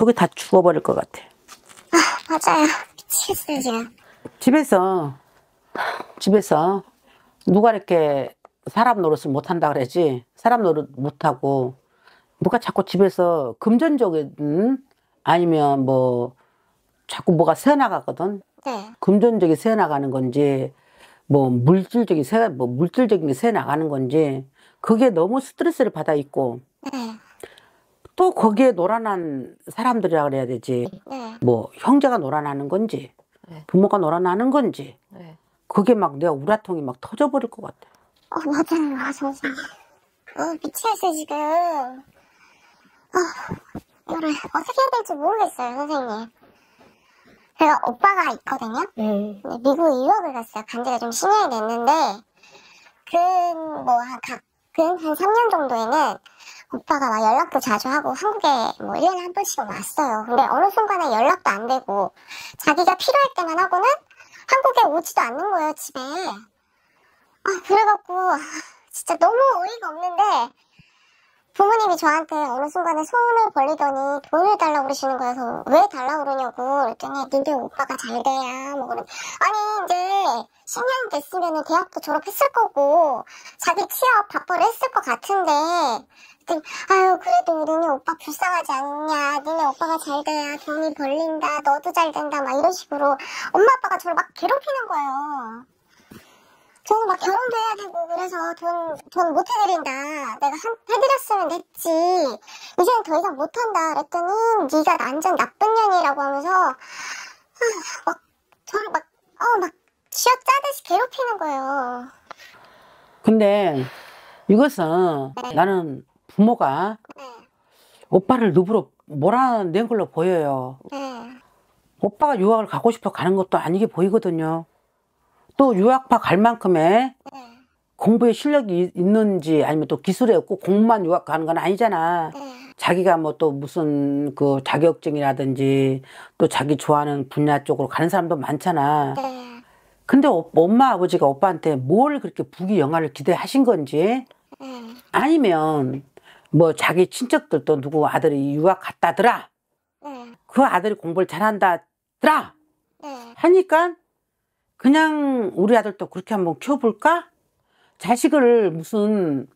속이 다 죽어버릴 것 같아. 아, 맞아요. 미치겠어요, 지금. 집에서, 집에서 누가 이렇게 사람 노릇을 못한다 그러지? 사람 노릇 못하고 누가 자꾸 집에서 금전적인 아니면 뭐 자꾸 뭐가 새어나가거든? 네. 금전적인 새어나가는 건지 뭐 물질적인 새, 뭐 물질적인 게 새어나가는 건지 그게 너무 스트레스를 받아 있고 네. 또 거기에 놀아난 사람들이라 그래야 되지. 네. 뭐 형제가 놀아나는 건지 네. 부모가 놀아나는 건지 네. 그게 막 내가 우라통이 막 터져버릴 것 같아. 어 맞아요, 맞아요. 어 아, 미치겠어 지금. 어, 이거를 어떻게 해야 될지 모르겠어요 선생님. 제가 오빠가 있거든요. 음. 미국 유학을 갔어요. 간 지가 좀 10년이 됐는데 근뭐한근한 3년 정도에는 오빠가 막 연락도 자주 하고 한국에 뭐 1년에 한번씩 왔어요. 근데 어느 순간에 연락도 안 되고 자기가 필요할 때만 하고는 한국에 오지도 않는 거예요, 집에. 아, 그래갖고 아, 진짜 너무 어이가 없는데 부모님이 저한테 어느 순간에 손을 벌리더니 돈을 달라고 그러시는 거여서왜 달라고 그러냐고 그랬더니 니네 오빠가 잘 돼야 뭐 그런 아니 이제 10년 됐으면 대학도 졸업했을 거고 자기 취업 밥벌이 했을 것 같은데 그랬더니 아유 그래도 니네 오빠 불쌍하지 않냐 니네 오빠가 잘 돼야 돈이 벌린다 너도 잘 된다 막 이런 식으로 엄마 아빠가 저를 막 괴롭히는 거예요. 막 결혼도 해야 되고 그래서 돈 돈 못 해드린다. 내가 한, 해드렸으면 됐지 이제는 더 이상 못한다. 그랬더니 네가 완전 나쁜 년이라고 하면서 아, 막 저를 막 어막 쥐어짜듯이 괴롭히는 거예요. 근데 이것은 네. 나는 부모가 네. 오빠를 누부로 몰아낸 걸로 보여요. 네. 오빠가 유학을 가고 싶어 가는 것도 아니게 보이거든요. 또 유학파 갈 만큼의 응. 네. 공부에 실력이 있는지 아니면 또 기술에 없고 공만 부 유학 가는 건 아니잖아. 응. 네. 자기가 뭐 또 무슨 그 자격증이라든지 또 자기 좋아하는 분야 쪽으로 가는 사람도 많잖아. 응. 네. 근데 어, 엄마 아버지가 오빠한테 뭘 그렇게 부귀 영화를 기대하신 건지 아니면 뭐 자기 친척들도 누구 아들이 유학 갔다더라. 그 아들이 공부를 잘한다더라. 하니까 그냥 우리 아들도 그렇게 한번 키워볼까? 자식을 무슨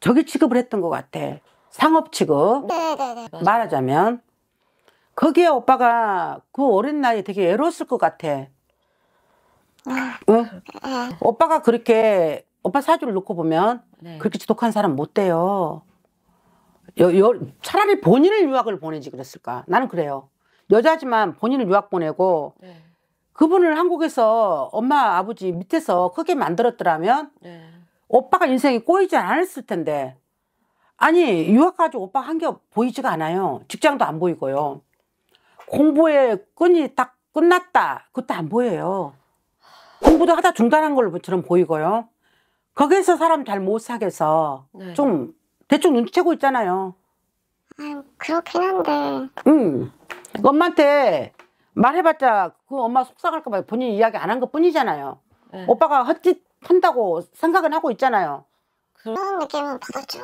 저기 취급을 했던 것 같아. 상업 취급. 네, 네, 네. 말하자면. 거기에 오빠가 그 어린 나이에 되게 외로웠을것 같아. 응? 오빠가 그렇게 오빠 사주를 놓고 보면 그렇게 지독한 사람 못 돼요. 여, 여, 차라리 본인을 유학을 보내지 그랬을까? 나는 그래요. 여자지만 본인을 유학 보내고 네. 그분을 한국에서 엄마 아버지 밑에서 크게 만들었더라면 네. 오빠가 인생이 꼬이지 않았을 텐데 아니 유학까지 오빠 한 게 보이지가 않아요 직장도 안 보이고요 공부의 끈이 딱 끝났다 그것도 안 보여요 공부도 하다 중단한 걸처럼 보이고요 거기에서 사람 잘 못 사게서 네. 좀 대충 눈치채고 있잖아요 아유 그렇긴 한데 응 음. 엄마한테 말해봤자 그 엄마 속상할까 봐 본인 이야기 안 한 것 뿐이잖아요. 네. 오빠가 헛짓 한다고 생각은 하고 있잖아요. 그런 느낌은 받았죠.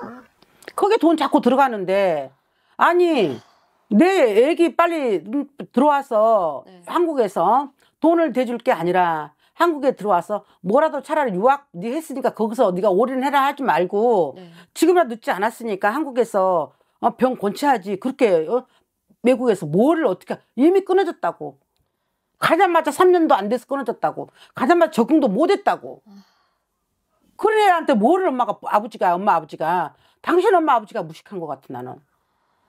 거기돈 자꾸 들어가는데 아니 내 애기 빨리 들어와서 네. 한국에서 돈을 대줄 게 아니라 한국에 들어와서 뭐라도 차라리 유학 네 했으니까 거기서 니가 올인해라 하지 말고 네. 지금이라도 늦지 않았으니까 한국에서 어, 병 곤치하지 그렇게 어, 외국에서 뭐를 어떻게 이미 끊어졌다고 가자마자 3년도 안 돼서 끊어졌다고. 가자마자 적응도 못 했다고. 그런 애한테 뭐를 엄마가, 아버지가, 엄마, 아버지가. 당신 엄마, 아버지가 무식한 것 같아, 나는.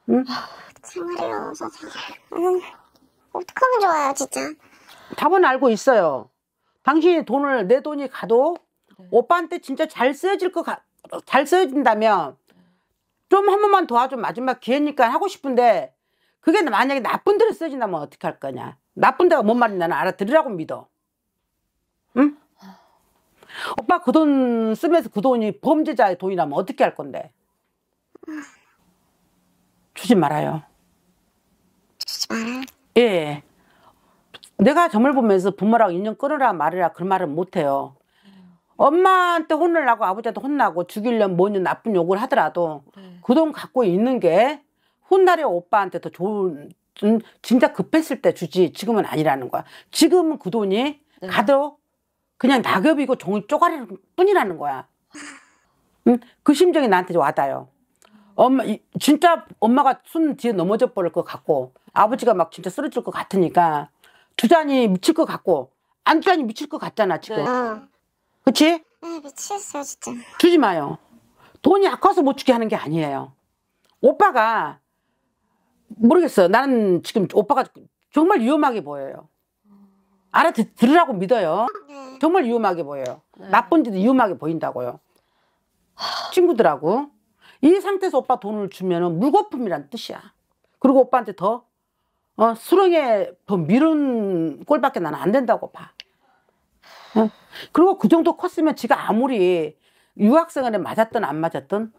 응? 참으요 세상에. 음, 어떡하면 좋아요, 진짜. 답은 알고 있어요. 당신이 돈을, 내 돈이 가도 네. 오빠한테 진짜 잘 쓰여질 것, 가, 잘 쓰여진다면 좀 한 번만 도와줘. 마지막 기회니까 하고 싶은데 그게 만약에 나쁜 데로 쓰여진다면 어떻게 할 거냐. 나쁜 데가 뭔 말인지 나는 알아들으라고 믿어. 응? 오빠 그 돈 쓰면서 그 돈이 범죄자의 돈이라면 어떻게 할 건데? 주지 말아요. 주지 말아요? 예. 내가 점을 보면서 부모랑 인연 끊으라 말이라 그런 말은 못해요. 엄마한테 혼을 나고 아버지한테 혼나고 죽일려면 뭐냐 나쁜 욕을 하더라도 네. 그돈 갖고 있는 게 훗날에 오빠한테 더 좋은 음, 진짜 급했을 때 주지 지금은 아니라는 거야. 지금은 그 돈이 네. 가도 그냥 낙엽이고 종이 쪼가리 뿐이라는 거야. 응? 그 심정이 나한테 와닿아요. 엄마 진짜 엄마가 손 뒤에 넘어져 버릴 것 같고 아버지가 막 진짜 쓰러질 것 같으니까 주잔이 미칠 것 같고 안주잔이 미칠 것 같잖아 지금. 네. 어. 그치? 네 미치겠어요 진짜. 주지 마요. 돈이 아까워서 못 주게 하는 게 아니에요. 오빠가 모르겠어요. 나는 지금 오빠가 정말 위험하게 보여요. 알아들으라고 믿어요. 네. 정말 위험하게 보여요. 네. 나쁜 짓도 위험하게 보인다고요. 친구들하고. 이 상태에서 오빠 돈을 주면 은 물거품이란 뜻이야. 그리고 오빠한테 더 어, 수렁에 더 미룬 꼴밖에 나는 안 된다고 봐. 어? 그리고 그 정도 컸으면 지가 아무리 유학생활에 맞았든 안 맞았든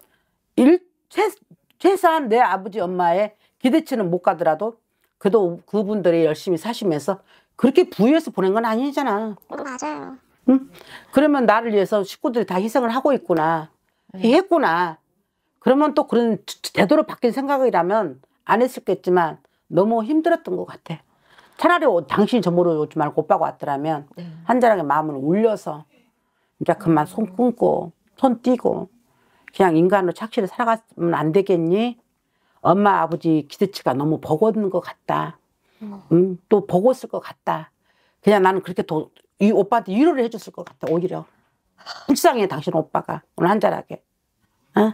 일, 최, 최소한 내 아버지 엄마의 기대치는 못 가더라도 그도 래 그분들이 열심히 사시면서 그렇게 부유해서 보낸 건 아니잖아. 어, 맞아요. 응? 그러면 나를 위해서 식구들이 다 희생을 하고 있구나. 네. 했구나. 그러면 또 그런 제대로 바뀐 생각이라면 안 했었겠지만 너무 힘들었던 것 같아. 차라리 당신이 저모로 오지 말고 오빠가 왔더라면 네. 한자랑의 마음을 울려서 이제 그만 손 끊고 손 띄고 그냥 인간으로 착실히 살아가면 안 되겠니? 엄마 아버지 기대치가 너무 버거운 것 같다. 음. 응? 또 버거웠을 것 같다. 그냥 나는 그렇게 도, 이 오빠한테 위로를 해줬을 것같다 오히려 불쌍해 당신 오빠가 오늘 한잔하게. 응? 어?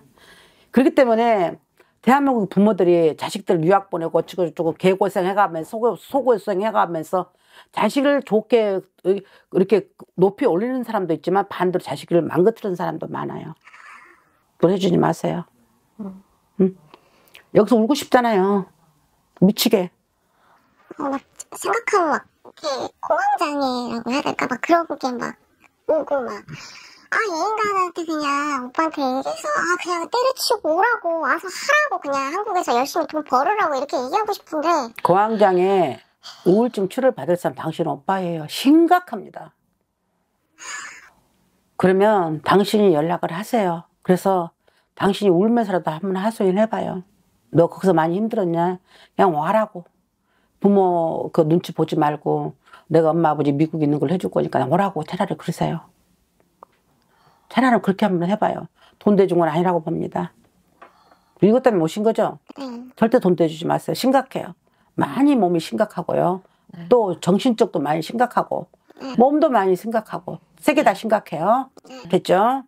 그렇기 때문에 대한민국 부모들이 자식들 유학 보내고 어쩌고저쩌고 개고생해가면서 소고, 소고생해가면서 자식을 좋게 이렇게 높이 올리는 사람도 있지만 반대로 자식을 망가뜨리는 사람도 많아요. 보내주지 마세요. 음. 여기서 울고 싶잖아요. 미치게. 어, 막 생각하면 막 공황장애라고 해야 될까 막 그런 게막 오고 막. 아, 예인간한테 그냥 오빠한테 얘기해서, 아, 그냥 때려치고 오라고, 와서 하라고, 그냥 한국에서 열심히 돈 벌으라고 이렇게 얘기하고 싶은데. 공황장애 우울증 치료를 받을 사람 당신 오빠예요. 심각합니다. 그러면 당신이 연락을 하세요. 그래서 당신이 울면서라도 한 번 하소연해봐요. 너 거기서 많이 힘들었냐? 그냥 와라고. 부모 그 눈치 보지 말고 내가 엄마 아버지 미국 있는 걸 해줄 거니까 오라고 차라리 그러세요. 차라리 그렇게 한번 해봐요. 돈 대준 건 아니라고 봅니다. 이것 때문에 오신 거죠? 응. 네. 절대 돈 대주지 마세요. 심각해요. 많이 몸이 심각하고요. 응. 네. 또 정신적도 많이 심각하고 몸도 많이 심각하고 세 개다 네. 심각해요. 됐죠?